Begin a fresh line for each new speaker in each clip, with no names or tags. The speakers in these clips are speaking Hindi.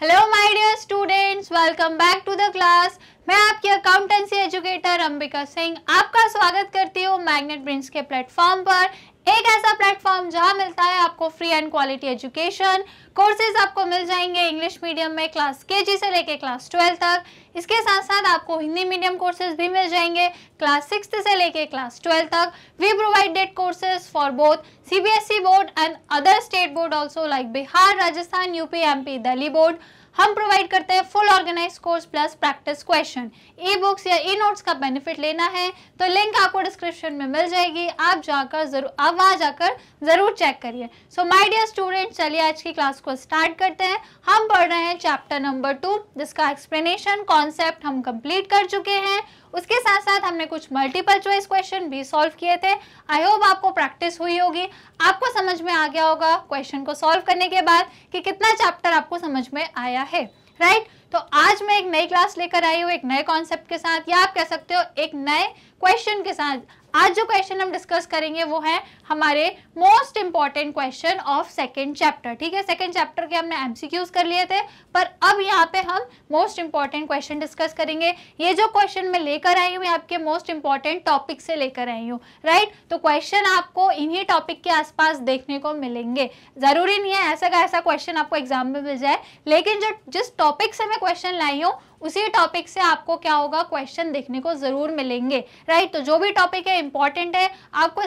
Hello my dear students welcome back to the class मैं आपकी अकाउंटेंसी एजुकेटर अंबिका सिंह आपका स्वागत करती हूँ मैग्नेट प्रिंस के प्लेटफॉर्म पर एक ऐसा प्लेटफॉर्म जहां मिलता है आपको free and quality education courses आपको मिल जाएंगे इंग्लिश मीडियम में क्लास जी से लेके क्लास ट्वेल्व तक इसके साथ साथ आपको हिंदी मीडियम कोर्सेज भी मिल जाएंगे क्लास सिक्स से लेके क्लास ट्वेल्व तक we provided courses for both CBSE board and other state board also like Bihar Rajasthan UP M Delhi board हम प्रोवाइड करते हैं full organize course plus practice question e books या ई नोट्स का बेनिफिट लेना है तो लिंक आपको डिस्क्रिप्शन में मिल जाएगी आप जाकर जरूर आप वहाँ जाकर जरूर चेक करिए सो माय डियर स्टूडेंट चलिए आज की क्लास को स्टार्ट करते हैं हम पढ़ रहे हैं चैप्टर नंबर टू जिसका एक्सप्लेनेशन कॉन्सेप्ट हम कंप्लीट कर चुके हैं उसके साथ साथ हमने कुछ मल्टीपल चॉइस क्वेश्चन भी सॉल्व किए थे आई होप आपको प्रैक्टिस हुई होगी आपको समझ में आ गया होगा क्वेश्चन को सॉल्व करने के बाद कि कितना चैप्टर आपको समझ में आया है राइट right? तो आज मैं एक नई क्लास लेकर आई हूँ एक नए कॉन्सेप्ट के साथ या आप कह सकते हो एक नए क्वेश्चन के साथ आज जो क्वेश्चन हम डिस्कस करेंगे वो है हमारे most important question of second chapter ठीक है सेकेंड चैप्टर के हमने एमसीक्यूज कर लिए थे पर अब यहाँ पे हम मोस्ट इंपॉर्टेंट क्वेश्चन डिस्कस करेंगे ये जो क्वेश्चन मैं लेकर आई हूँ आपके मोस्ट इंपॉर्टेंट टॉपिक से लेकर आई हूँ राइट तो क्वेश्चन आपको इन्हीं टॉपिक के आसपास देखने को मिलेंगे जरूरी नहीं है ऐसा का ऐसा क्वेश्चन आपको एग्जाम में मिल जाए लेकिन जो जिस टॉपिक से मैं क्वेश्चन लाई हूँ उसी टॉपिक से आपको क्या होगा क्वेश्चन देखने को ज़रूर मिलेंगे राइट तो जो भी टॉपिक है इंपॉर्टेंट है आपको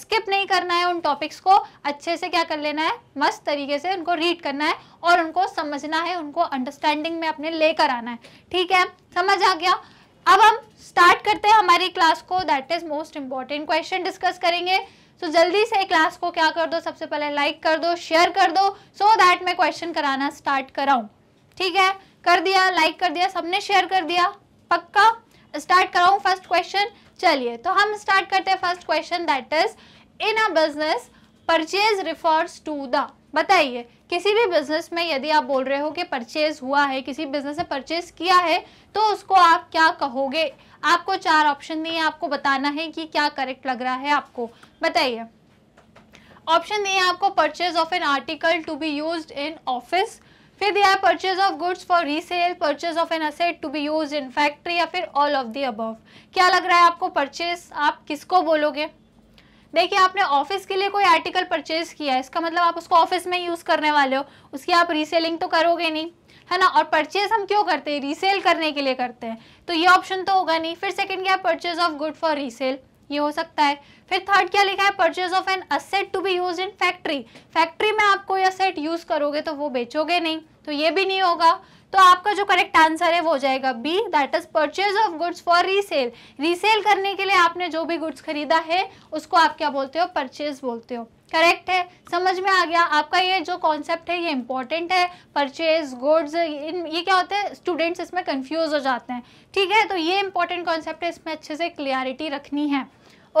स्किप नहीं करना है उन टॉपिक्स को अच्छे से क्या कर लेना है मस्त तरीके से उनको रीड करना है और उनको समझना है उनको अंडरस्टैंडिंग में अपने लेकर आना है ठीक है समझ आ गया अब हम स्टार्ट करते हैं हमारी क्लास को that is most important question discuss करेंगे सो so, जल्दी से क्लास को क्या कर दो सबसे पहले लाइक कर दो शेयर कर दो सो so दैट मैं क्वेश्चन कराना स्टार्ट कराऊं ठीक है कर दिया लाइक कर दिया सबने शेयर कर दिया पक्का स्टार्ट कराऊ फर्स्ट क्वेश्चन चलिए तो हम स्टार्ट करते हैं first question that is in a business purchase refers to the बताइए किसी भी बिजनेस में यदि आप बोल रहे हो कि परचेज हुआ है किसी बिजनेस से परचेज किया है तो उसको आप क्या कहोगे आपको चार ऑप्शन दिए आपको बताना है कि क्या करेक्ट लग रहा है आपको बताइए ऑप्शन दिए आपको purchase of an article to be use in office फिर दिया है purchase of goods for resale purchase of an asset to be use in factory या फिर ऑल ऑफ दी अबव क्या लग रहा है आपको परचेज आप किसको बोलोगे देखिए आपने ऑफिस के लिए कोई आर्टिकल परचेज किया है इसका मतलब आप उसको ऑफिस में यूज़ करने वाले हो उसकी आप रीसेलिंग तो करोगे नहीं है ना और परचेज हम क्यों करते हैं रीसेल करने के लिए करते हैं तो ये ऑप्शन तो होगा नहीं फिर सेकेंड क्या purchase of good for resale ये हो सकता है फिर थर्ड क्या लिखा है purchase of an asset to be use in factory factory में आप कोई असेट यूज करोगे तो वो बेचोगे नहीं तो ये भी नहीं होगा तो आपका जो करेक्ट आंसर है वो हो जाएगा B that is purchase of goods for resale resale करने के लिए आपने जो भी गुड्स खरीदा है उसको आप क्या बोलते हो परचेज बोलते हो करेक्ट है समझ में आ गया आपका ये जो कॉन्सेप्ट है ये इंपॉर्टेंट है परचेज गुड्स इन ये क्या होते हैं स्टूडेंट्स इसमें कंफ्यूज हो जाते हैं ठीक है तो ये इंपॉर्टेंट कॉन्सेप्ट है इसमें अच्छे से क्लियरिटी रखनी है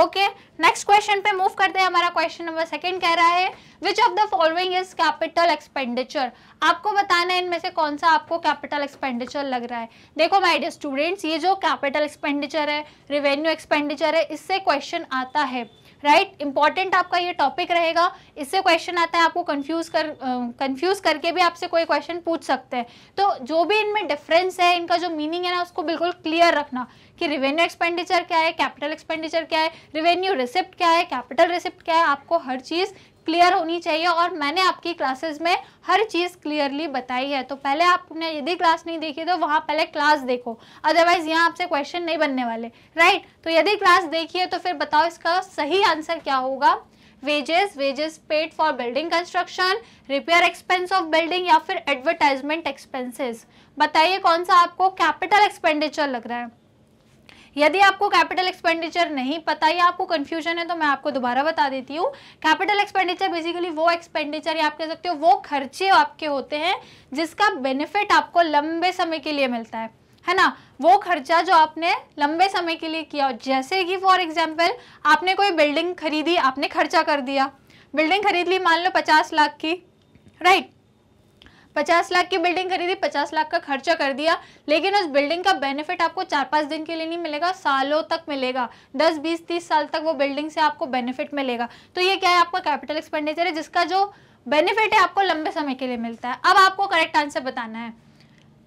ओके नेक्स्ट क्वेश्चन पे मूव करते हैं हमारा क्वेश्चन नंबर सेकंड कह रहा है which of the following is capital expenditure आपको बताना है इनमें से कौन सा आपको कैपिटल एक्सपेंडिचर लग रहा है देखो माय डियर स्टूडेंट्स ये जो कैपिटल एक्सपेंडिचर है रिवेन्यू एक्सपेंडिचर है इससे क्वेश्चन आता है राइट right? इंपॉर्टेंट आपका ये टॉपिक रहेगा इससे क्वेश्चन आता है आपको कंफ्यूज कर कंफ्यूज करके भी आपसे कोई क्वेश्चन पूछ सकते हैं तो जो भी इनमें डिफरेंस है इनका जो मीनिंग है ना उसको बिल्कुल क्लियर रखना कि रेवेन्यू एक्सपेंडिचर क्या है कैपिटल एक्सपेंडिचर क्या है रेवेन्यू रिसिप्ट क्या है कैपिटल रिसिप्ट क्या है आपको हर चीज़ क्लियर होनी चाहिए और मैंने आपकी क्लासेस में हर चीज़ क्लियरली बताई है तो पहले आपने यदि क्लास नहीं देखी तो वहां पहले क्लास देखो अदरवाइज़ यहाँ आपसे क्वेश्चन नहीं बनने वाले राइट तो यदि क्लास देखी है तो फिर बताओ इसका सही आंसर क्या होगा wages wages paid for building construction repair expense of building या फिर एडवर्टाइजमेंट एक्सपेंसेस बताइए कौन सा आपको कैपिटल एक्सपेंडिचर लग रहा है यदि आपको कैपिटल एक्सपेंडिचर नहीं पता या आपको कंफ्यूजन है तो मैं आपको दोबारा बता देती हूँ कैपिटल एक्सपेंडिचर बेसिकली वो एक्सपेंडिचर या आप कह सकते हो वो खर्चे आपके होते हैं जिसका बेनिफिट आपको लंबे समय के लिए मिलता है है ना वो खर्चा जो आपने लंबे समय के लिए किया जैसे कि फॉर एग्जाम्पल आपने कोई बिल्डिंग खरीदी आपने खर्चा कर दिया बिल्डिंग खरीद ली मान लो पचास लाख की राइट right? पचास लाख की बिल्डिंग खरीदी पचास लाख का खर्चा कर दिया लेकिन उस बिल्डिंग का बेनिफिट आपको चार पांच दिन के लिए नहीं मिलेगा सालों तक मिलेगा दस बीस तीस साल तक वो बिल्डिंग से आपको बेनिफिट मिलेगा तो ये क्या है आपका कैपिटल एक्सपेंडिचर है जिसका जो बेनिफिट है आपको लंबे समय के लिए मिलता है अब आपको करेक्ट आंसर बताना है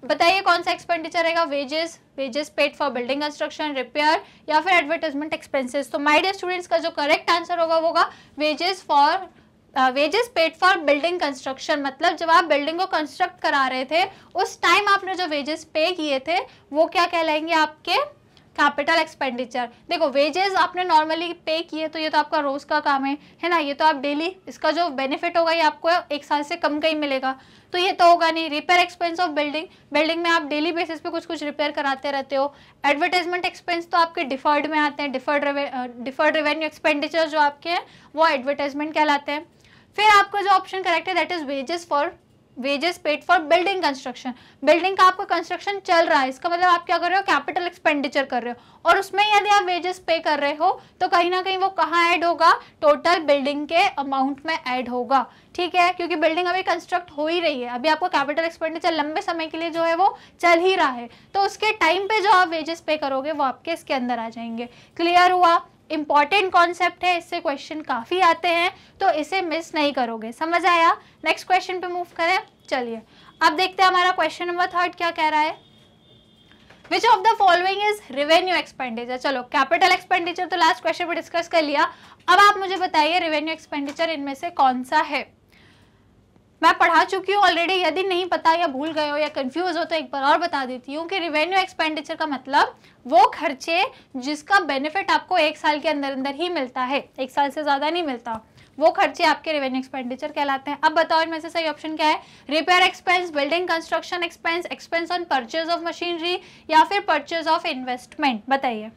बताइए कौन सा एक्सपेंडिचर रहेगा wages wages paid for building construction repair या फिर एडवर्टाइजमेंट एक्सपेंसेस तो माइडियर स्टूडेंट्स का जो करेक्ट आंसर होगा वो होगा wages for wages paid for building construction मतलब जब आप बिल्डिंग को कंस्ट्रक्ट करा रहे थे उस टाइम आपने जो वेजेस पे किए थे वो क्या कहलाएंगे आपके कैपिटल एक्सपेंडिचर देखो वेजेस आपने नॉर्मली पे किए तो ये तो आपका रोज़ का काम है है ना ये तो आप डेली इसका जो बेनिफिट होगा ये आपको एक साल से कम कहीं मिलेगा तो ये तो होगा नहीं repair expense of building building में आप डेली बेसिस पे कुछ कुछ रिपेयर कराते रहते हो एडवर्टाइजमेंट एक्सपेंस तो आपके डिफर्ड में आते हैं डिफर्ड डिफर्ड रेवेन्यू एक्सपेंडिचर जो आपके हैं वो एडवर्टाइजमेंट कहलाते हैं फिर आपका जो ऑप्शन करेक्ट है that is wages for wages paid for building construction building का आपका कंस्ट्रक्शन चल रहा है इसका मतलब आप क्या कर रहे हो कैपिटल एक्सपेंडिचर कर रहे हो और उसमें यदि आप वेजेस पे कर रहे हो तो कहीं ना कहीं वो कहाँ ऐड होगा टोटल बिल्डिंग के अमाउंट में ऐड होगा ठीक है क्योंकि बिल्डिंग अभी कंस्ट्रक्ट हो ही रही है अभी आपको कैपिटल एक्सपेंडिचर लंबे समय के लिए जो है वो चल ही रहा है तो उसके टाइम पे जो आप वेजेस पे करोगे वो आपके इसके अंदर आ जाएंगे क्लियर हुआ इंपॉर्टेंट कॉन्सेप्ट है इससे क्वेश्चन काफ़ी आते हैं तो इसे मिस नहीं करोगे समझ आया नेक्स्ट क्वेश्चन पे मूव करें चलिए अब देखते हैं हमारा क्वेश्चन नंबर थर्ड क्या कह रहा है which of the following is revenue expenditure चलो कैपिटल एक्सपेंडिचर तो लास्ट क्वेश्चन पर डिस्कस कर लिया अब आप मुझे बताइए रेवेन्यू एक्सपेंडिचर इनमें से कौन सा है मैं पढ़ा चुकी हूँ ऑलरेडी यदि नहीं पता या भूल गए हो या कंफ्यूज हो तो एक बार और बता देती हूँ कि रिवेन्यू एक्सपेंडिचर का मतलब वो खर्चे जिसका बेनिफिट आपको एक साल के अंदर अंदर ही मिलता है एक साल से ज़्यादा नहीं मिलता वो खर्चे आपके रेवेन्यू एक्सपेंडिचर कहलाते हैं अब बताओ इनमें से सही ऑप्शन क्या है repair expense building construction expense expense on purchase of machinery या फिर परचेज ऑफ इन्वेस्टमेंट बताइए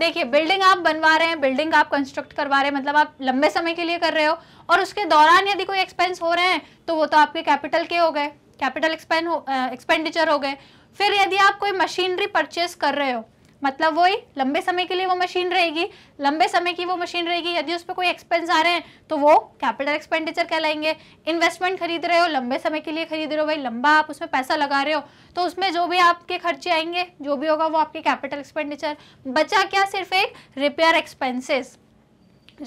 देखिए बिल्डिंग आप बनवा रहे हैं बिल्डिंग आप कंस्ट्रक्ट करवा रहे हैं मतलब आप लंबे समय के लिए कर रहे हो और उसके दौरान यदि कोई एक्सपेंस हो रहे हैं तो वो तो आपके कैपिटल के हो गए कैपिटल एक्सपेंड एक्सपेंडिचर हो गए फिर यदि आप कोई मशीनरी परचेस कर रहे हो मतलब वही लंबे समय के लिए वो मशीन रहेगी लंबे समय की वो मशीन रहेगी यदि उस पर कोई एक्सपेंस आ रहे हैं तो वो कैपिटल एक्सपेंडिचर कहलाएंगे इन्वेस्टमेंट खरीद रहे हो लंबे समय के लिए खरीद रहे हो भाई लंबा आप उसमें पैसा लगा रहे हो तो उसमें जो भी आपके खर्चे आएंगे जो भी होगा वो आपके कैपिटल एक्सपेंडिचर बचा क्या सिर्फ एक रिपेयर एक्सपेंसेस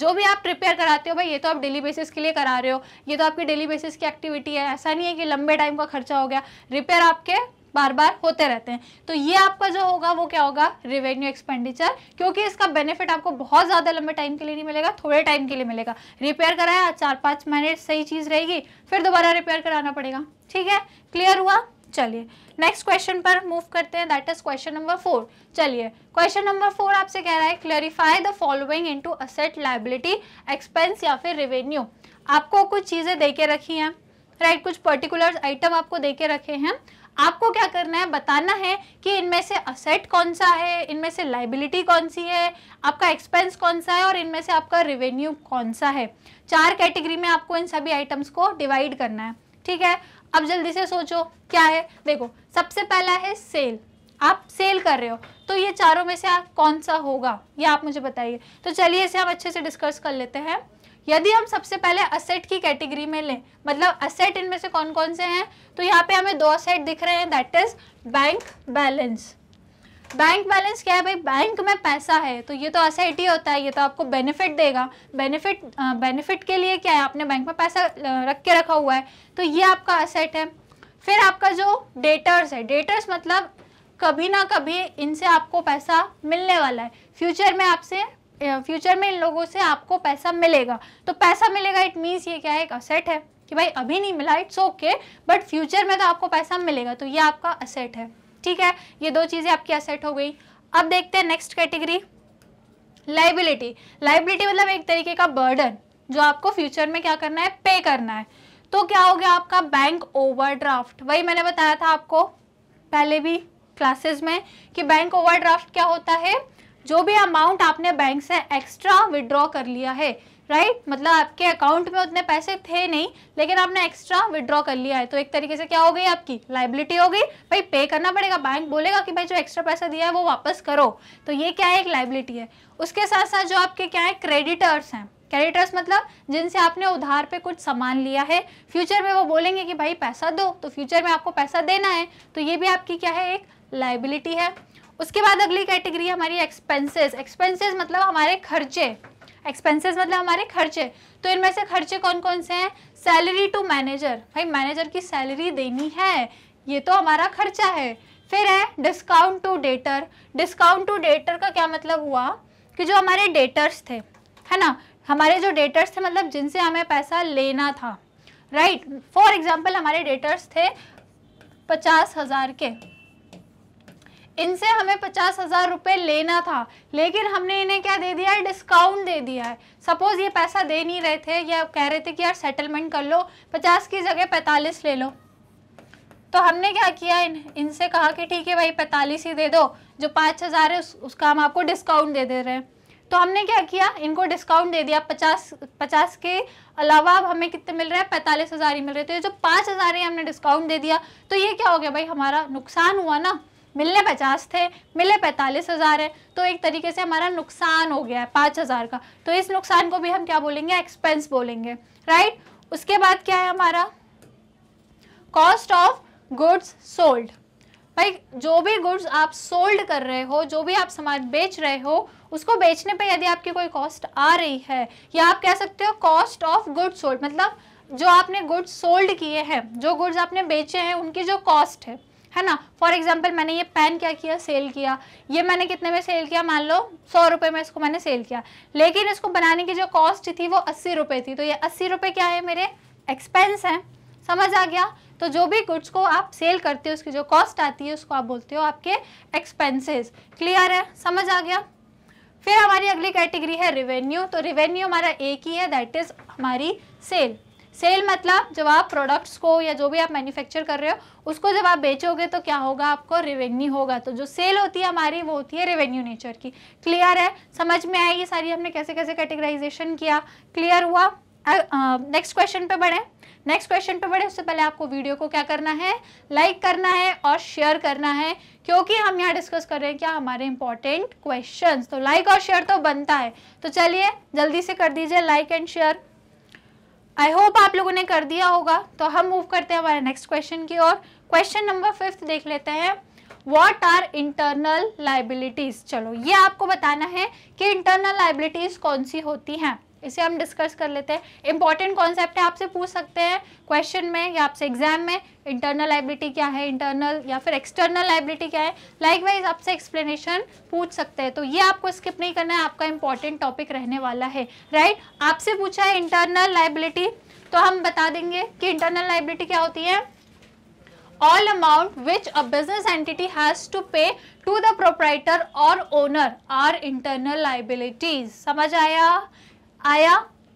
जो भी आप रिपेयर कराते हो भाई ये तो आप डेली बेसिस के लिए करा रहे हो ये तो आपकी डेली बेसिस की एक्टिविटी है ऐसा नहीं है कि लंबे टाइम का खर्चा हो गया रिपेयर आपके बार बार होते रहते हैं तो ये आपका जो होगा वो क्या होगा रिवेन्यू एक्सपेंडिचर क्योंकि इसका बेनिफिट आपको बहुत ज़्यादा लंबे टाइम के लिए नहीं मिलेगा थोड़े टाइम के लिए मिलेगा रिपेयर कराया चार पांच महीने सही चीज़ रहेगी फिर दोबारा रिपेयर कराना पड़ेगा ठीक है क्लियर हुआ चलिए नेक्स्ट क्वेश्चन पर मूव करते हैं that is question number four चलिए क्वेश्चन नंबर फोर आपसे कह रहा है clarify the following into asset liability expense या फिर रेवेन्यू आपको कुछ चीज़ें दे के रखी हैं राइट right, कुछ पर्टिकुलर आइटम आपको दे के रखे हैं आपको क्या करना है बताना है कि इनमें से असेट कौन सा है इनमें से लाइबिलिटी कौन सी है आपका एक्सपेंस कौन सा है और इनमें से आपका रिवेन्यू कौन सा है चार कैटेगरी में आपको इन सभी आइटम्स को डिवाइड करना है ठीक है अब जल्दी से सोचो क्या है देखो सबसे पहला है सेल आप सेल कर रहे हो तो ये चारों में से आप कौन सा होगा ये आप मुझे बताइए तो चलिए इसे हम अच्छे से डिस्कस कर लेते हैं यदि हम सबसे पहले असेट की कैटेगरी में लें मतलब असेट इनमें से कौन कौन से हैं तो यहाँ पे हमें दो असेट दिख रहे हैं that is bank balance bank balance क्या है भाई बैंक में पैसा है तो ये तो असेट ही होता है ये तो आपको बेनिफिट देगा बेनिफिट बेनिफिट के लिए क्या है आपने बैंक में पैसा रख के रखा हुआ है तो ये आपका असेट है फिर आपका जो डेटर्स है डेटर्स मतलब कभी ना कभी इनसे आपको पैसा मिलने वाला है फ्यूचर में आपसे फ्यूचर में इन लोगों से आपको पैसा मिलेगा तो पैसा मिलेगा इट मीन्स ये क्या है एक असेट है कि भाई अभी नहीं मिला इट्स ओके बट फ्यूचर में तो आपको पैसा मिलेगा तो ये आपका असेट है ठीक है ये दो चीज़ें आपकी असेट हो गई अब देखते हैं नेक्स्ट कैटेगरी लाइबिलिटी लाइबिलिटी मतलब एक तरीके का बर्डन जो आपको फ्यूचर में क्या करना है पे करना है तो क्या हो गया आपका बैंक ओवरड्राफ्ट वही मैंने बताया था आपको पहले भी क्लासेस में कि बैंक ओवरड्राफ्ट क्या होता है जो भी अमाउंट आपने बैंक से एक्स्ट्रा विड्रॉ कर लिया है राइट मतलब आपके अकाउंट में उतने पैसे थे नहीं लेकिन आपने एक्स्ट्रा विड्रॉ कर लिया है तो एक तरीके से क्या हो गई आपकी लाइबिलिटी हो गई भाई पे करना पड़ेगा बैंक बोलेगा कि भाई जो एक्स्ट्रा पैसा दिया है वो वापस करो तो ये क्या है एक लाइबिलिटी है उसके साथ साथ जो आपके क्या है क्रेडिटर्स हैं क्रेडिटर्स मतलब जिनसे आपने उधार पे कुछ सामान लिया है फ्यूचर में वो बोलेंगे कि भाई पैसा दो तो फ्यूचर में आपको पैसा देना है तो ये भी आपकी क्या है एक लाइबिलिटी है उसके बाद अगली कैटेगरी हमारी एक्सपेंसेस एक्सपेंसेस मतलब हमारे खर्चे एक्सपेंसेस मतलब हमारे खर्चे तो इनमें से खर्चे कौन कौन से हैं सैलरी टू मैनेजर भाई मैनेजर की सैलरी देनी है ये तो हमारा खर्चा है फिर है discount to debtor discount to debtor का क्या मतलब हुआ कि जो हमारे डेटर्स थे है ना हमारे जो डेटर्स थे मतलब जिनसे हमें पैसा लेना था राइट फॉर एग्जाम्पल हमारे डेटर्स थे पचास हज़ार के इनसे हमें पचास हज़ार रुपये लेना था लेकिन हमने इन्हें क्या दे दिया है डिस्काउंट दे दिया है सपोज़ ये पैसा दे नहीं रहे थे या कह रहे थे कि यार सेटलमेंट कर लो पचास की जगह पैंतालीस ले लो तो हमने क्या किया इन इनसे कहा कि ठीक है भाई पैंतालीस ही दे दो जो पाँच हज़ार है उस, उसका हम आपको डिस्काउंट दे दे रहे हैं तो हमने क्या किया इनको डिस्काउंट दे दिया पचास पचास के अलावा अब हमें कितने मिल रहे हैं पैंतालीस हज़ार ही मिल रहे तो जो पाँच हज़ार ही हमने डिस्काउंट दे दिया तो ये क्या हो गया भाई हमारा नुकसान हुआ ना मिलने पचास थे मिले पैंतालीस हज़ार है तो एक तरीके से हमारा नुकसान हो गया है पाँच हज़ार का तो इस नुकसान को भी हम क्या बोलेंगे एक्सपेंस बोलेंगे राइट उसके बाद क्या है हमारा कॉस्ट ऑफ गुड्स सोल्ड भाई जो भी गुड्स आप सोल्ड कर रहे हो जो भी आप सामान बेच रहे हो उसको बेचने पे यदि आपकी कोई कॉस्ट आ रही है या आप कह सकते हो कॉस्ट ऑफ गुड्स सोल्ड मतलब जो आपने गुड्स सोल्ड किए हैं जो गुड्स आपने बेचे हैं उनकी जो कॉस्ट है है ना फॉर एग्जाम्पल मैंने ये पेन क्या किया सेल किया ये मैंने कितने में सेल किया मान लो सौ रुपये में इसको मैंने सेल किया लेकिन इसको बनाने की जो कॉस्ट थी वो अस्सी रुपये थी तो ये अस्सी रुपये क्या है मेरे एक्सपेंस हैं समझ आ गया तो जो भी गुड्स को आप सेल करते हो उसकी जो कॉस्ट आती है उसको आप बोलते हो आपके एक्सपेंसेस क्लियर है समझ आ गया फिर हमारी अगली कैटेगरी है रिवेन्यू तो रिवेन्यू हमारा एक ही है दैट इज़ हमारी सेल सेल मतलब जब आप प्रोडक्ट्स को या जो भी आप मैन्युफैक्चर कर रहे हो उसको जब आप बेचोगे तो क्या होगा आपको रेवेन्यू होगा तो जो सेल होती है हमारी वो होती है रेवेन्यू नेचर की क्लियर है समझ में आई ये सारी हमने कैसे कैसे कैटेगराइजेशन किया क्लियर हुआ नेक्स्ट क्वेश्चन पे बढ़े नेक्स्ट क्वेश्चन पे बढ़े उससे पहले आपको वीडियो को क्या करना है लाइक like करना है और शेयर करना है क्योंकि हम यहाँ डिस्कस कर रहे हैं क्या हमारे इंपॉर्टेंट क्वेश्चन तो लाइक like और शेयर तो बनता है तो चलिए जल्दी से कर दीजिए like and share I hope आप लोगों ने कर दिया होगा तो हम मूव करते हैं हमारे नेक्स्ट क्वेश्चन की ओर क्वेश्चन नंबर फिफ्थ देख लेते हैं वॉट आर इंटरनल लाइबिलिटीज चलो ये आपको बताना है कि इंटरनल लाइबिलिटीज कौन सी होती हैं इसे हम डिस्कस कर लेते हैं इंपॉर्टेंट कॉन्सेप्ट है आपसे पूछ सकते हैं क्वेश्चन में या आपसे एग्जाम में इंटरनल लाइबिलिटी क्या है इंटरनल या फिर एक्सटर्नल लाइबिलिटी क्या है लाइक वाइज आपसे एक्सप्लेनेशन पूछ सकते हैं तो ये आपको स्किप नहीं करना है आपका इंपॉर्टेंट टॉपिक रहने वाला है राइट right? आपसे पूछा है इंटरनल लाइबिलिटी तो हम बता देंगे कि इंटरनल लाइबिलिटी क्या होती है all amount which a business entity has to pay to the proprietor or owner are internal liabilities समझ आया आया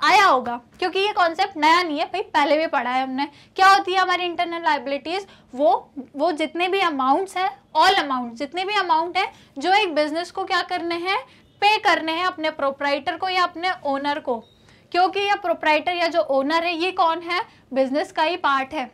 आया होगा क्योंकि ये कॉन्सेप्ट नया नहीं है भाई पहले भी पढ़ा है हमने क्या होती है हमारी इंटरनल लाइबिलिटीज वो वो जितने भी अमाउंट्स हैं ऑल अमाउंट जितने भी अमाउंट हैं जो एक बिजनेस को क्या करने हैं पे करने हैं अपने प्रोपराइटर को या अपने ओनर को क्योंकि यह प्रोपराइटर या जो ओनर है ये कौन है बिजनेस का ही पार्ट है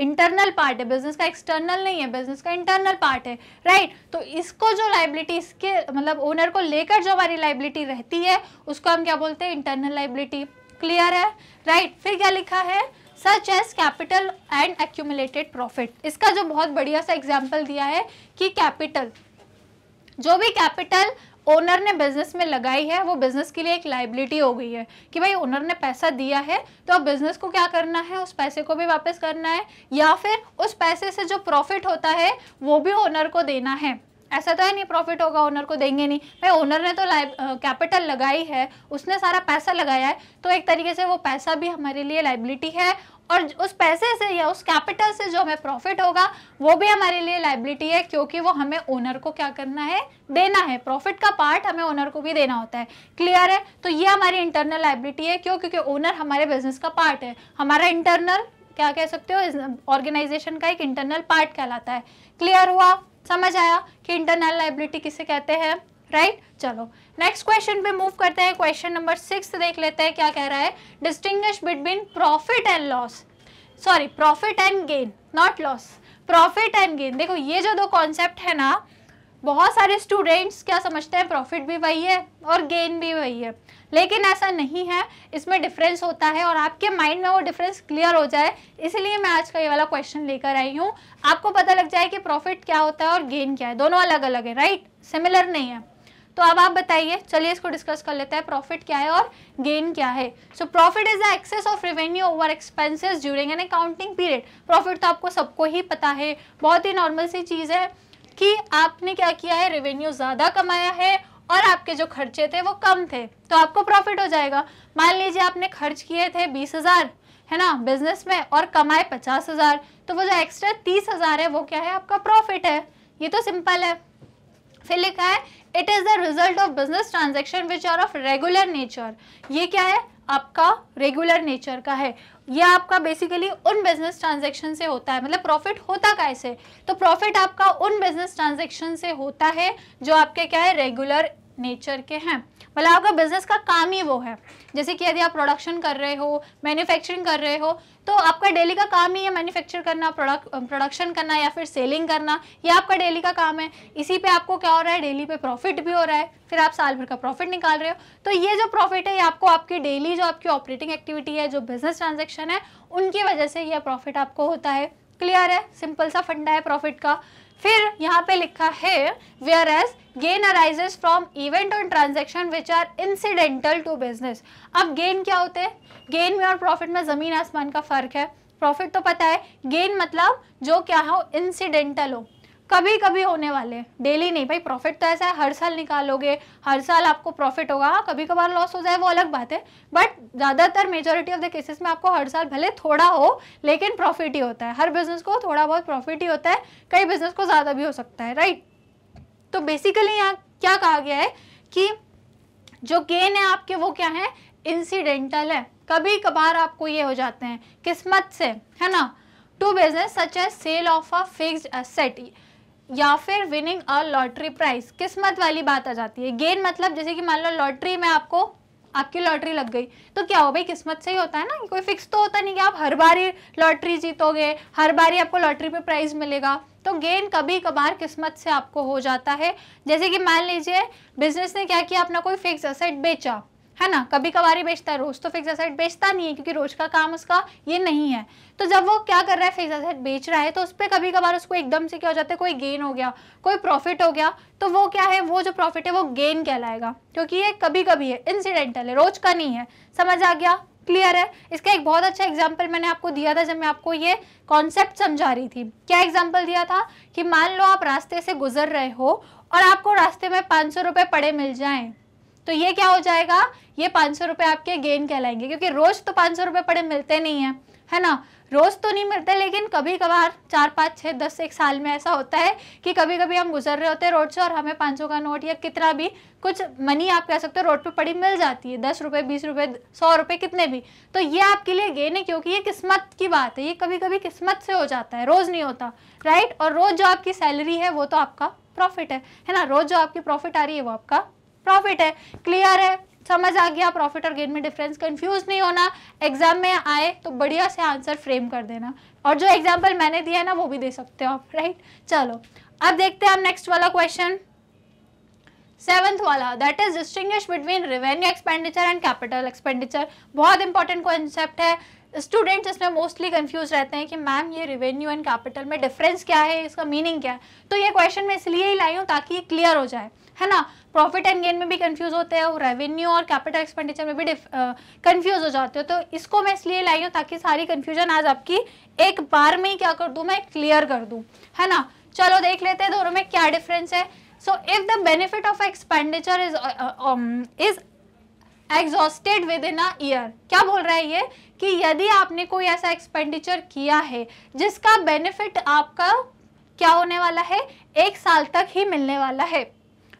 इंटरनल पार्ट है बिजनेस का एक्सटर्नल नहीं है बिजनेस का इंटरनल पार्ट है राइट तो इसको जो लाइबिलिटी इसके मतलब ओनर को लेकर जो हमारी लाइबिलिटी रहती है उसको हम क्या बोलते हैं इंटरनल लाइबिलिटी क्लियर है राइट right? फिर क्या लिखा है such as capital and accumulated profit इसका जो बहुत बढ़िया सा एग्जाम्पल दिया है कि कैपिटल जो भी कैपिटल ओनर ने बिजनेस में लगाई है वो बिजनेस के लिए एक लाइबिलिटी हो गई है कि भाई ओनर ने पैसा दिया है तो अब बिजनेस को क्या करना है उस पैसे को भी वापस करना है या फिर उस पैसे से जो प्रॉफिट होता है वो भी ओनर को देना है ऐसा तो है नहीं प्रॉफिट होगा ओनर को देंगे नहीं भाई ओनर ने तो कैपिटल लगाई है उसने सारा पैसा लगाया है तो एक तरीके से वो पैसा भी हमारे लिए लाइबिलिटी है और उस पैसे से या उस कैपिटल से जो हमें प्रॉफिट होगा वो भी हमारे लिए लाइबिलिटी है क्योंकि वो हमें ओनर को क्या करना है देना है प्रॉफिट का पार्ट हमें ओनर को भी देना होता है क्लियर है तो ये हमारी इंटरनल लाइबिलिटी है क्यों क्योंकि ओनर हमारे बिजनेस का पार्ट है हमारा इंटरनल क्या कह सकते हो ऑर्गेनाइजेशन का एक इंटरनल पार्ट कहलाता है क्लियर हुआ समझ आया कि इंटरनल लाइबिलिटी किसे कहते हैं राइट right? चलो नेक्स्ट क्वेश्चन पे मूव करते हैं क्वेश्चन नंबर सिक्स देख लेते हैं क्या कह रहा है distinguish between profit and loss sorry profit and gain not loss profit and gain देखो ये जो दो कॉन्सेप्ट है ना बहुत सारे स्टूडेंट्स क्या समझते हैं प्रॉफिट भी वही है और गेन भी वही है लेकिन ऐसा नहीं है इसमें डिफरेंस होता है और आपके माइंड में वो डिफरेंस क्लियर हो जाए इसलिए मैं आज का ये वाला क्वेश्चन लेकर आई हूँ आपको पता लग जाए कि प्रॉफिट क्या होता है और गेन क्या है दोनों अलग अलग है राइट सिमिलर नहीं है तो अब आप बताइए चलिए इसको डिस्कस कर लेते हैं प्रॉफिट क्या है और गेन क्या है so profit is the excess of revenue over expenses during an accounting period profit तो आपको सबको ही पता है बहुत ही नॉर्मल सी चीज़ है कि आपने क्या किया है रेवेन्यू ज़्यादा कमाया है और आपके जो खर्चे थे वो कम थे तो आपको प्रॉफिट हो जाएगा मान लीजिए आपने खर्च किए थे बीस हज़ार है ना बिजनेस में और कमाए पचास हज़ार तो वो जो एक्स्ट्रा तीस हज़ार है वो क्या है आपका प्रॉफिट है ये तो सिंपल है फिर लिखा है it is the result of business transaction which are of regular nature ये क्या है आपका रेगुलर नेचर का है यह आपका बेसिकली उन बिजनेस ट्रांजेक्शन से होता है मतलब प्रॉफिट होता कैसे तो प्रॉफिट आपका उन बिजनेस ट्रांजेक्शन से होता है जो आपके क्या है रेगुलर नेचर के हैं मतलब आपका बिजनेस का काम ही वो है जैसे कि यदि आप प्रोडक्शन कर रहे हो मैन्युफैक्चरिंग कर रहे हो तो आपका डेली का काम ही है मैन्युफैक्चर करना प्रोडक्शन करना या फिर सेलिंग करना ये आपका डेली का काम है इसी पे आपको क्या हो रहा है डेली पे प्रॉफिट भी हो रहा है फिर आप साल भर का प्रॉफिट निकाल रहे हो तो ये जो प्रॉफिट है ये आपको आपकी डेली जो आपकी ऑपरेटिंग एक्टिविटी है जो बिजनेस ट्रांजेक्शन है उनकी वजह से यह प्रॉफिट आपको होता है क्लियर है सिंपल सा फंडा है प्रॉफिट का फिर यहाँ पे लिखा है whereas gain arises from event on transaction which are incidental to business अब गेन क्या होते हैं गेन में और प्रॉफिट में ज़मीन आसमान का फर्क है प्रॉफिट तो पता है गेन मतलब जो क्या हो इंसिडेंटल हो कभी कभी होने वाले डेली नहीं भाई प्रॉफिट तो ऐसा है हर साल निकालोगे हर साल आपको प्रॉफिट होगा हाँ कभी कभार लॉस हो जाए वो अलग बात है बट ज़्यादातर मेजोरिटी ऑफ द केसेस में आपको हर साल भले थोड़ा हो लेकिन प्रॉफिट ही होता है हर बिजनेस को थोड़ा बहुत प्रॉफिट ही होता है कई बिजनेस को ज़्यादा भी हो सकता है राइट तो बेसिकली यहाँ क्या कहा गया है कि जो गेन है आपके वो क्या है इंसिडेंटल है कभी कभार आपको ये हो जाते हैं किस्मत से है ना to business such as sale of a fixed asset या फिर विनिंग अ लॉटरी प्राइस किस्मत वाली बात आ जाती है गेन मतलब जैसे कि मान लो लॉटरी में आपको आपकी लॉटरी लग गई तो क्या हो भाई किस्मत से ही होता है ना कोई फिक्स तो होता नहीं कि आप हर बार ही लॉटरी जीतोगे हर बार ही आपको लॉटरी पे प्राइज मिलेगा तो गेन कभी कभार किस्मत से आपको हो जाता है जैसे कि मान लीजिए बिजनेस ने क्या किया अपना कोई फिक्स असेट बेचा है ना कभी कभार ही बेचता है रोज तो फिक्स एसेट बेचता नहीं है क्योंकि रोज का काम उसका ये नहीं है तो जब वो क्या कर रहा है फिक्स एसेट बेच रहा है तो उस पर कभी कभार उसको एकदम से क्या हो जाता है कोई गेन हो गया कोई प्रॉफिट हो गया तो वो क्या है वो जो प्रॉफिट है वो गेन कहलाएगा क्योंकि ये कभी कभी है इंसिडेंटल है रोज का नहीं है समझ आ गया क्लियर है इसका एक बहुत अच्छा एग्जाम्पल मैंने आपको दिया था जब मैं आपको ये कॉन्सेप्ट समझा रही थी क्या एग्जाम्पल दिया था कि मान लो आप रास्ते से गुजर रहे हो और आपको रास्ते में पाँच सौ रुपये पड़े मिल जाएं तो ये क्या हो जाएगा ये पाँच सौ रुपये आपके गेन कहलाएंगे क्योंकि रोज़ तो पाँच सौ रुपये पड़े मिलते नहीं हैं है ना रोज़ तो नहीं मिलते लेकिन कभी कभार चार पाँच छः दस एक साल में ऐसा होता है कि कभी कभी हम गुजर रहे होते हैं रोड से और हमें पाँच का नोट या कितना भी कुछ मनी आप कह सकते हो रोड पे पड़ी मिल जाती है दस रुपये बीस रुपये सौ रुपये कितने भी तो ये आपके लिए गेन है क्योंकि ये किस्मत की बात है ये कभी कभी किस्मत से हो जाता है रोज़ नहीं होता राइट और रोज़ जो आपकी सैलरी है वो तो आपका प्रॉफिट है है ना रोज़ जो आपकी प्रॉफिट आ रही है वो आपका प्रॉफिट है क्लियर है समझ आ गया प्रॉफिट और गेन में डिफरेंस कंफ्यूज नहीं होना एग्जाम में आए तो बढ़िया से आंसर फ्रेम कर देना और जो एग्जाम्पल मैंने दिया है ना वो भी दे सकते हो आप राइट चलो अब देखते हैं हम नेक्स्ट वाला क्वेश्चन सेवंथ वाला that is distinguish between revenue expenditure and capital expenditure बहुत इंपॉर्टेंट कॉन्सेप्ट है स्टूडेंट्स इसमें मोस्टली कंफ्यूज रहते हैं कि मैम ये रेवेन्यू एंड कैपिटल में डिफरेंस क्या है इसका मीनिंग क्या है तो ये क्वेश्चन मैं इसलिए ही लाई हूँ ताकि ये क्लियर हो जाए है ना प्रॉफिट एंड गेन में भी कंफ्यूज होते हैं और रेवेन्यू और कैपिटल एक्सपेंडिचर में भी कंफ्यूज हो जाते हो तो इसको मैं इसलिए लाई हूँ ताकि सारी कंफ्यूजन आज आपकी एक बार में ही क्या कर दू मैं क्लियर कर दू है ना चलो देख लेते हैं दोनों में क्या डिफरेंस है so if the benefit of expenditure is is exhausted within a year क्या बोल रहा है ये कि यदि आपने कोई ऐसा एक्सपेंडिचर किया है जिसका बेनिफिट आपका क्या होने वाला है एक साल तक ही मिलने वाला है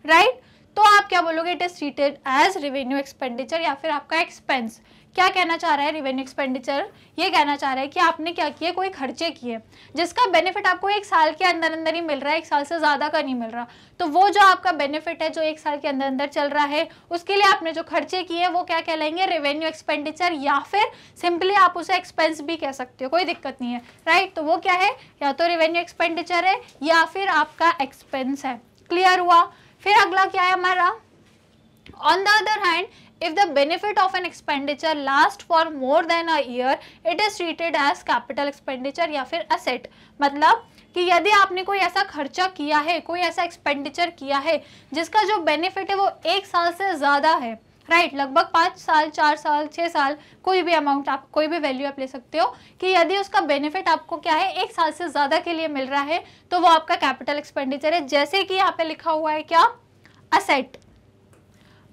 राइट right? तो आप क्या बोलोगे it is treated as revenue expenditure या फिर आपका एक्सपेंस क्या कहना चाह रहा है रेवेन्यू एक्सपेंडिचर ये कहना चाह रहा है कि आपने क्या किया कोई खर्चे किए जिसका बेनिफिट आपको एक साल के अंदर अंदर ही मिल रहा है एक साल से ज़्यादा का नहीं मिल रहा तो वो जो आपका बेनिफिट है जो एक साल के अंदर अंदर चल रहा है उसके लिए आपने जो खर्चे किए वो क्या कहलाएंगे रेवेन्यू एक्सपेंडिचर या फिर सिंपली आप उसे एक्सपेंस भी कह सकते हो कोई दिक्कत नहीं है राइट तो वो क्या है या तो रेवेन्यू एक्सपेंडिचर है या फिर आपका एक्सपेंस है क्लियर हुआ फिर अगला क्या है हमारा on the other hand if the benefit of an expenditure last for more than a year it is treated as capital expenditure या फिर असेट मतलब कि यदि आपने कोई ऐसा खर्चा किया है कोई ऐसा एक्सपेंडिचर किया है जिसका जो बेनिफिट है वो एक साल से ज़्यादा है राइट लगभग पाँच साल चार साल छः साल कोई भी अमाउंट आप कोई भी वैल्यू आप ले सकते हो कि यदि उसका बेनिफिट आपको क्या है एक साल से ज़्यादा के लिए मिल रहा है तो वो आपका कैपिटल एक्सपेंडिचर है जैसे कि यहाँ पे लिखा हुआ है क्या असेट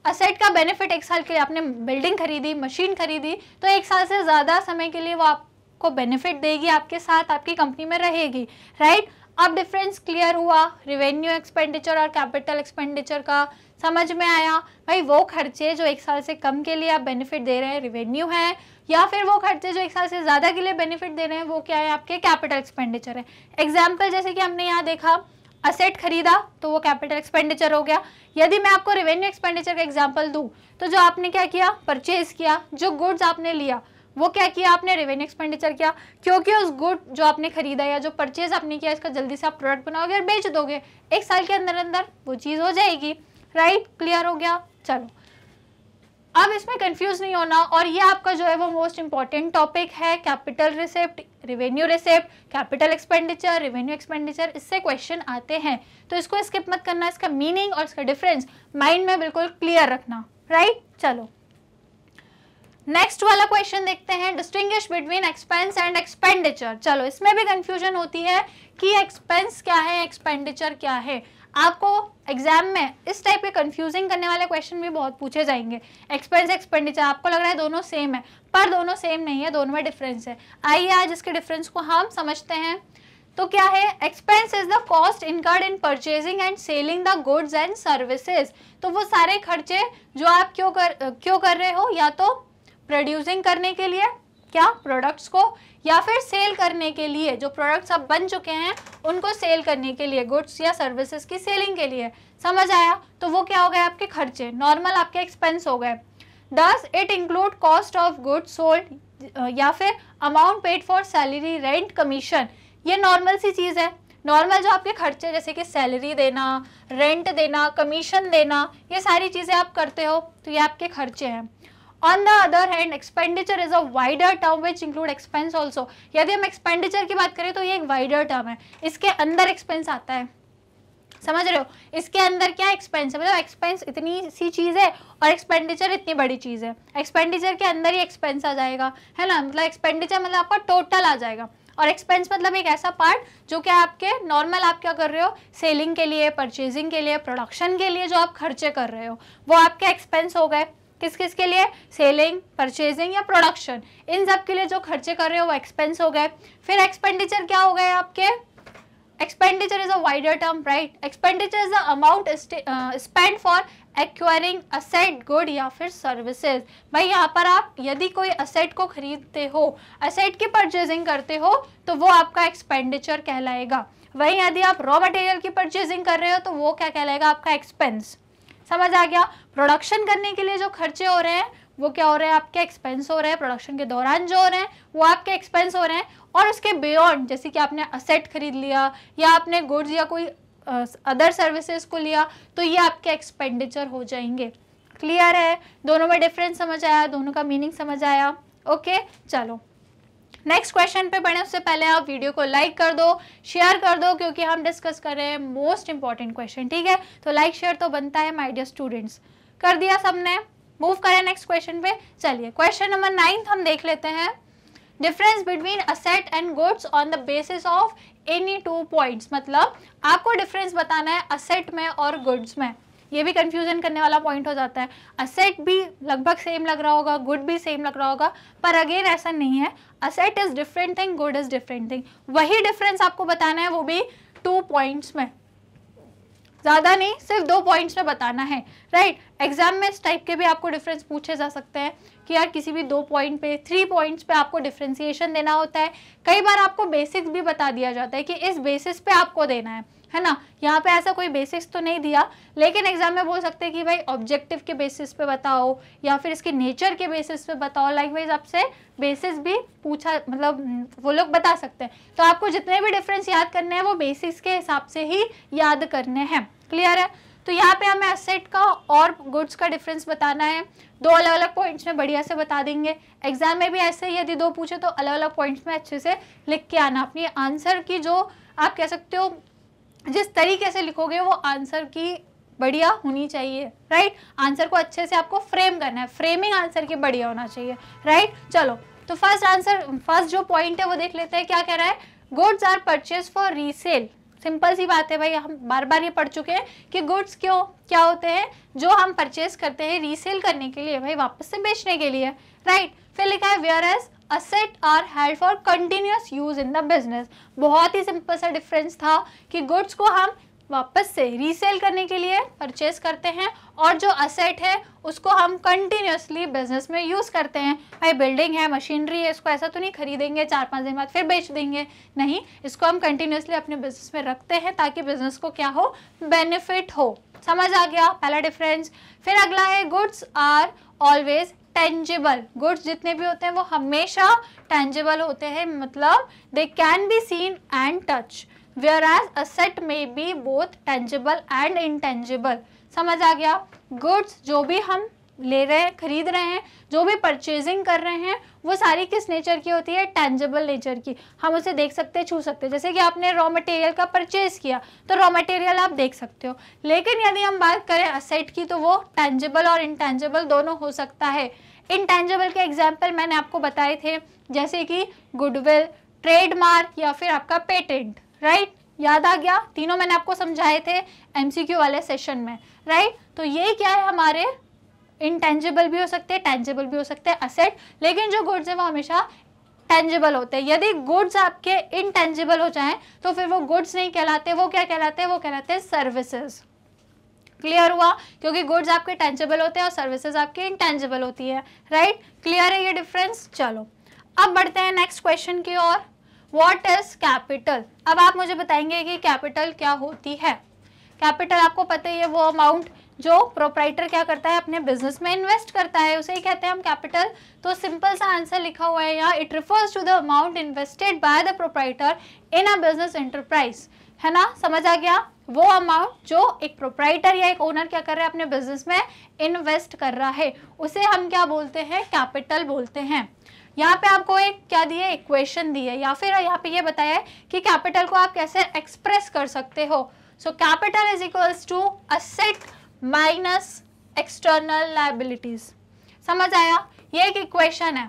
असेट का बेनिफिट एक साल के लिए आपने बिल्डिंग खरीदी मशीन खरीदी तो एक साल से ज़्यादा समय के लिए वो आपको बेनिफिट देगी आपके साथ आपकी कंपनी में रहेगी राइट अब डिफरेंस क्लियर हुआ रिवेन्यू एक्सपेंडिचर और कैपिटल एक्सपेंडिचर का समझ में आया भाई वो खर्चे जो एक साल से कम के लिए आप बेनिफिट दे रहे हैं रिवेन्यू है या फिर वो खर्चे जो एक साल से ज़्यादा के लिए बेनिफिट दे रहे हैं वो क्या है आपके कैपिटल एक्सपेंडिचर है एग्जाम्पल जैसे कि हमने यहाँ देखा असेट खरीदा तो वो कैपिटल एक्सपेंडिचर हो गया यदि मैं आपको रेवेन्यू एक्सपेंडिचर का एग्जाम्पल दूँ तो जो आपने क्या किया परचेज किया जो गुड्स आपने लिया वो क्या किया आपने रेवेन्यू एक्सपेंडिचर किया क्योंकि उस गुड जो आपने खरीदा या जो परचेज आपने किया इसका जल्दी से आप प्रोडक्ट बनाओगे और बेच दोगे एक साल के अंदर अंदर वो चीज़ हो जाएगी राइट right? क्लियर हो गया चलो अब इसमें कंफ्यूज नहीं होना और ये आपका जो है वो मोस्ट इंपॉर्टेंट टॉपिक है capital receipt revenue receipt capital expenditure revenue expenditure इससे क्वेश्चन आते हैं तो इसको स्किप मत करना इसका मीनिंग और इसका डिफरेंस माइंड में बिल्कुल क्लियर रखना राइट right? चलो नेक्स्ट वाला क्वेश्चन देखते हैं distinguish between expense and expenditure चलो इसमें भी कंफ्यूजन होती है कि एक्सपेंस क्या है एक्सपेंडिचर क्या है आपको एग्जाम में इस टाइप के कंफ्यूजिंग करने वाले क्वेश्चन भी बहुत पूछे जाएंगे एक्सपेंस एक्सपेंडिचर आपको लग रहा है दोनों सेम है पर दोनों सेम नहीं है दोनों में डिफरेंस है आइए आज इसके डिफरेंस को हम समझते हैं तो क्या है expense is the cost incurred in purchasing and selling the goods and services तो वो सारे खर्चे जो आप क्यों कर क्यों कर रहे हो या तो प्रोड्यूसिंग करने के लिए क्या प्रोडक्ट्स को या फिर सेल करने के लिए जो प्रोडक्ट्स अब बन चुके हैं उनको सेल करने के लिए गुड्स या सर्विसेज की सेलिंग के लिए समझ आया तो वो क्या हो गए आपके खर्चे नॉर्मल आपके एक्सपेंस हो गए दस it include cost of goods sold या फिर amount paid for salary rent commission ये नॉर्मल सी चीज़ है नॉर्मल जो आपके खर्चे जैसे कि सैलरी देना रेंट देना कमीशन देना ये सारी चीज़ें आप करते हो तो ये आपके खर्चे हैं on the other hand expenditure is a wider term which include expense also यदि हम एक्सपेंडिचर की बात करें तो ये एक वाइडर टर्म है इसके अंदर एक्सपेंस आता है समझ रहे हो इसके अंदर क्या एक्सपेंस है मतलब एक्सपेंस इतनी सी चीज़ है और एक्सपेंडिचर इतनी बड़ी चीज़ है एक्सपेंडिचर के अंदर ही एक्सपेंस आ जाएगा है ना मतलब एक्सपेंडिचर मतलब आपका टोटल आ जाएगा और एक्सपेंस मतलब एक ऐसा पार्ट जो कि आपके नॉर्मल आप क्या कर रहे हो सेलिंग के लिए परचेजिंग के लिए प्रोडक्शन के लिए जो आप खर्चे कर रहे हो वो आपके एक्सपेंस हो गए किस किस के लिए सेलिंग परचेजिंग या प्रोडक्शन इन सब के लिए जो खर्चे कर रहे हो वो एक्सपेंस हो गए फिर एक्सपेंडिचर क्या हो गए आपके expenditure is a wider term right expenditure is amount spend for acquiring asset good या फिर सर्विसेज भाई यहाँ पर आप यदि कोई असेट को खरीदते हो असेट की परचेजिंग करते हो तो वो आपका एक्सपेंडिचर कहलाएगा वहीं यदि आप रॉ मटेरियल की परचेजिंग कर रहे हो तो वो क्या कहलाएगा आपका एक्सपेंस समझ आ गया प्रोडक्शन करने के लिए जो खर्चे हो रहे हैं वो क्या हो रहे हैं आपके एक्सपेंस हो रहे हैं प्रोडक्शन के दौरान जो हो रहे हैं वो आपके एक्सपेंस हो रहे हैं और उसके बियॉन्ड जैसे कि आपने असेट खरीद लिया या आपने गुड्स या कोई अदर uh, सर्विसेज को लिया तो ये आपके एक्सपेंडिचर हो जाएंगे क्लियर है दोनों में डिफरेंस समझ आया दोनों का मीनिंग समझ आया ओके okay, चलो नेक्स्ट क्वेश्चन पे बढ़े उससे पहले आप वीडियो को लाइक कर दो शेयर कर दो क्योंकि हम डिस्कस कर रहे हैं मोस्ट इंपॉर्टेंट क्वेश्चन ठीक है तो लाइक शेयर तो बनता है माई डियर स्टूडेंट्स कर दिया सबने मूव करें नेक्स्ट क्वेश्चन पे चलिए क्वेश्चन नंबर नाइन्थ हम देख लेते हैं difference between asset and goods on the basis of any two points मतलब आपको डिफरेंस बताना है असेट में और गुड्स में ये भी कंफ्यूजन करने वाला पॉइंट हो जाता है असेट भी लगभग सेम लग रहा होगा गुड भी सेम लग रहा होगा पर अगेन ऐसा नहीं है asset is different thing good is different thing वही डिफरेंस आपको बताना है वो भी टू पॉइंट्स में ज़्यादा नहीं सिर्फ दो पॉइंट्स में बताना है राइट right? एग्जाम में इस टाइप के भी आपको डिफरेंस पूछे जा सकते हैं कि यार किसी भी दो पॉइंट पे थ्री पॉइंट्स पे आपको डिफ्रेंसिएशन देना होता है कई बार आपको बेसिक्स भी बता दिया जाता है कि इस बेसिस पे आपको देना है है ना यहाँ पे ऐसा कोई बेसिक्स तो नहीं दिया लेकिन एग्जाम में बोल सकते हैं कि भाई ऑब्जेक्टिव के बेसिस पे बताओ या फिर इसके नेचर के बेसिस पे बताओ लाइकवाइज आपसे बेसिस भी पूछा मतलब वो लोग बता सकते हैं तो आपको जितने भी डिफरेंस याद करने हैं वो बेसिस के हिसाब से ही याद करने हैं क्लियर है तो यहाँ पे हमें असेट का और गुड्स का डिफरेंस बताना है दो अलग अलग पॉइंट्स में बढ़िया से बता देंगे एग्जाम में भी ऐसे ही यदि दो पूछे तो अलग अलग पॉइंट्स में अच्छे से लिख के आना अपनी आंसर की जो आप कह सकते हो जिस तरीके से लिखोगे वो आंसर की बढ़िया होनी चाहिए राइट आंसर को अच्छे से आपको फ्रेम करना है फ्रेमिंग आंसर की बढ़िया होना चाहिए राइट चलो तो फर्स्ट आंसर फर्स्ट जो पॉइंट है वो देख लेते हैं क्या कह रहा है goods are purchase for resale simple सी बात है भाई हम बार बार ये पढ़ चुके हैं कि गुड्स क्यों क्या होते हैं जो हम परचेज करते हैं रीसेल करने के लिए भाई वापस से बेचने के लिए राइट right? फिर लिखा है whereas asset are held for continuous use in the business बहुत ही सिंपल सा डिफरेंस था कि गुड्स को हम वापस से रीसेल करने के लिए परचेज करते हैं और जो असेट है उसको हम कंटिन्यूसली बिजनेस में यूज़ करते हैं भाई बिल्डिंग है मशीनरी है इसको ऐसा तो नहीं खरीदेंगे चार पाँच दिन बाद फिर बेच देंगे नहीं इसको हम कंटिन्यूसली अपने बिजनेस में रखते हैं ताकि बिजनेस को क्या हो बेनिफिट हो समझ आ गया पहला डिफरेंस फिर अगला है goods are always tangible goods जितने भी होते हैं वो हमेशा टेंजेबल होते हैं मतलब they can be seen and touch whereas asset may be both tangible and intangible समझ आ गया गुड्स जो भी हम ले रहे हैं खरीद रहे हैं जो भी परचेजिंग कर रहे हैं वो सारी किस नेचर की होती है टेंजेबल नेचर की हम उसे देख सकते हैं छू सकते हैं जैसे कि आपने रॉ मटेरियल का परचेज किया तो रॉ मटेरियल आप देख सकते हो लेकिन यदि हम बात करें असेट की तो वो टेंजेबल और इनटेंजेबल दोनों हो सकता है इनटेंजेबल के एग्जाम्पल मैंने आपको बताए थे जैसे कि गुडविल ट्रेडमार्क या फिर आपका पेटेंट राइट याद आ गया तीनों मैंने आपको समझाए थे एमसीक्यू वाले सेशन में राइट तो ये क्या है हमारे इनटेंजिबल भी हो सकते हैं टेंजिबल भी हो सकते हैं असेट लेकिन जो गुड्स हैं वो हमेशा टेंजिबल होते हैं यदि गुड्स आपके इनटेंजिबल हो जाएं तो फिर वो गुड्स नहीं कहलाते वो क्या कहलाते हैं वो कहलाते हैं सर्विसेज क्लियर हुआ क्योंकि गुड्स आपके टेंजिबल होते हैं और सर्विसेज आपकी इनटेंजिबल होती है राइट right? क्लियर है ये डिफरेंस चलो अब बढ़ते हैं नेक्स्ट क्वेश्चन की ओर व्हाट इज कैपिटल अब आप मुझे बताएंगे कि कैपिटल क्या होती है कैपिटल आपको पता ही है वो अमाउंट जो प्रोपराइटर क्या करता है अपने बिजनेस में इन्वेस्ट करता है उसे ही कहते हैं हम कैपिटल तो सिंपल सा आंसर लिखा हुआ है यहाँ it refers to the amount invested by the proprietor in a business enterprise है ना समझ आ गया वो अमाउंट जो एक प्रोपराइटर या एक ओनर क्या कर रहा है अपने बिजनेस में इन्वेस्ट कर रहा है उसे हम क्या बोलते हैं कैपिटल बोलते हैं यहाँ पे आपको एक क्या दिए इक्वेशन दी है या फिर यहाँ पे ये बताया है कि कैपिटल को आप कैसे एक्सप्रेस कर सकते हो so capital is equals to asset minus external liabilities समझ आया ये एक इक्वेशन है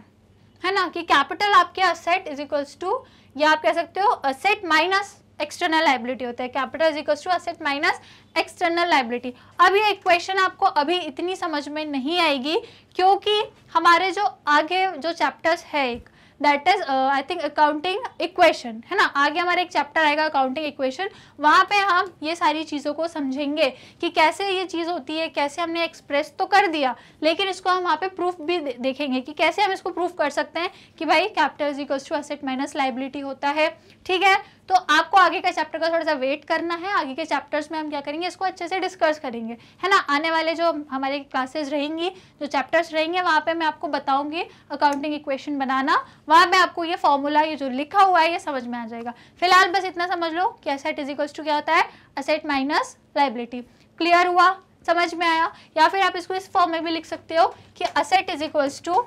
है ना कि कैपिटल आपके असेट इज इक्वल्स टू या आप कह सकते हो असेट माइनस एक्सटर्नल लाइबिलिटी होता है capital is equals to asset minus external liability अब ये इक्वेशन आपको अभी इतनी समझ में नहीं आएगी क्योंकि हमारे जो आगे जो चैप्टर्स है एक that is I think accounting equation है ना आगे हमारा एक चैप्टर आएगा अकाउंटिंग इक्वेशन वहाँ पे हम ये सारी चीज़ों को समझेंगे कि कैसे ये चीज़ होती है कैसे हमने एक्सप्रेस तो कर दिया लेकिन इसको हम वहाँ पे प्रूफ भी देखेंगे कि कैसे हम इसको प्रूफ कर सकते हैं कि भाई capital is to asset minus liability होता है ठीक है तो आपको आगे का चैप्टर का थोड़ा सा वेट करना है आगे के चैप्टर्स में हम क्या करेंगे इसको अच्छे से डिस्कस करेंगे है ना आने वाले जो हमारे क्लासेस रहेंगी जो चैप्टर्स रहेंगे वहाँ पर मैं आपको बताऊंगी अकाउंटिंग इक्वेशन बनाना वहाँ पे आपको ये फॉर्मूला ये जो लिखा हुआ है ये समझ में आ जाएगा फिलहाल बस इतना समझ लो कि असेट इज इक्वल्स टू क्या होता है असेट माइनस लाइबिलिटी क्लियर हुआ समझ में आया या फिर आप इसको इस फॉर्म में भी लिख सकते हो कि asset is equals to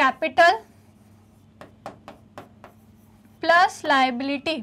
capital plus liability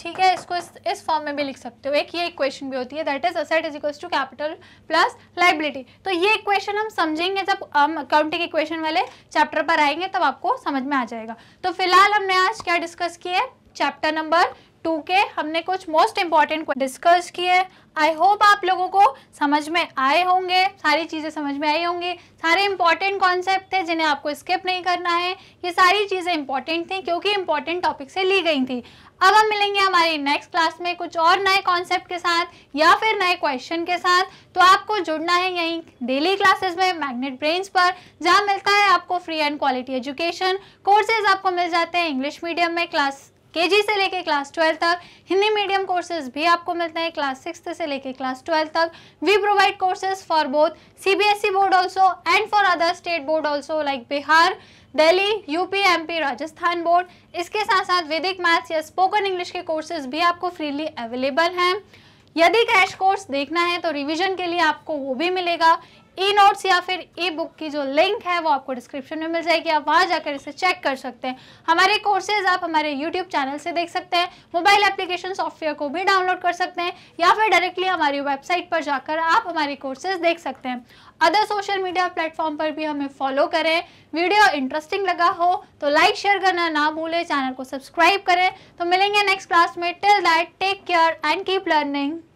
ठीक है इसको इस इस फॉर्म में भी लिख सकते हो एक ये इक्वेशन भी होती है that is asset is equal to capital plus liability तो ये इक्वेशन हम समझेंगे जब हम अकाउंटिंग इक्वेशन वाले चैप्टर पर आएंगे तब आपको समझ में आ जाएगा तो फिलहाल हमने आज क्या डिस्कस किया है चैप्टर नंबर टू के हमने कुछ मोस्ट इम्पॉर्टेंट डिस्कस किए आई होप आप लोगों को समझ में आए होंगे सारी चीज़ें समझ में आई होंगी सारे इम्पॉर्टेंट कॉन्सेप्ट थे जिन्हें आपको स्किप नहीं करना है ये सारी चीज़ें इंपॉर्टेंट थी क्योंकि इंपॉर्टेंट टॉपिक से ली गई थी अब हम मिलेंगे हमारी नेक्स्ट क्लास में कुछ और नए कॉन्सेप्ट के साथ या फिर नए क्वेश्चन के साथ तो आपको जुड़ना है यहीं डेली क्लासेस में मैग्नेट ब्रेन्स पर जहाँ मिलता है आपको free and quality education courses आपको मिल जाते हैं इंग्लिश मीडियम में क्लास केजी से लेके क्लास ट्वेल्व तक हिंदी मीडियम कोर्सेज भी आपको मिलते हैं क्लास सिक्स से लेके क्लास ट्वेल्व तक we provide courses for both CBSE e board also and for other state board also like Bihar Delhi UP MP Rajasthan board इसके साथ साथ वैदिक मैथ्स या स्पोकन इंग्लिश के कोर्सेज भी आपको फ्रीली अवेलेबल हैं यदि क्रैश कोर्स देखना है तो रिविजन के लिए आपको वो भी मिलेगा ई नोट्स या फिर ई बुक की जो लिंक है वो आपको डिस्क्रिप्शन में मिल जाएगी आप वहाँ जाकर इसे चेक कर सकते हैं हमारे कोर्सेज आप हमारे यूट्यूब चैनल से देख सकते हैं मोबाइल एप्लीकेशन सॉफ्टवेयर को भी डाउनलोड कर सकते हैं या फिर डायरेक्टली हमारी वेबसाइट पर जाकर आप हमारे कोर्सेज देख सकते हैं अदर सोशल मीडिया प्लेटफॉर्म पर भी हमें फॉलो करें वीडियो इंटरेस्टिंग लगा हो तो लाइक शेयर करना ना भूलें चैनल को सब्सक्राइब करें तो मिलेंगे नेक्स्ट क्लास में till that take care and keep learning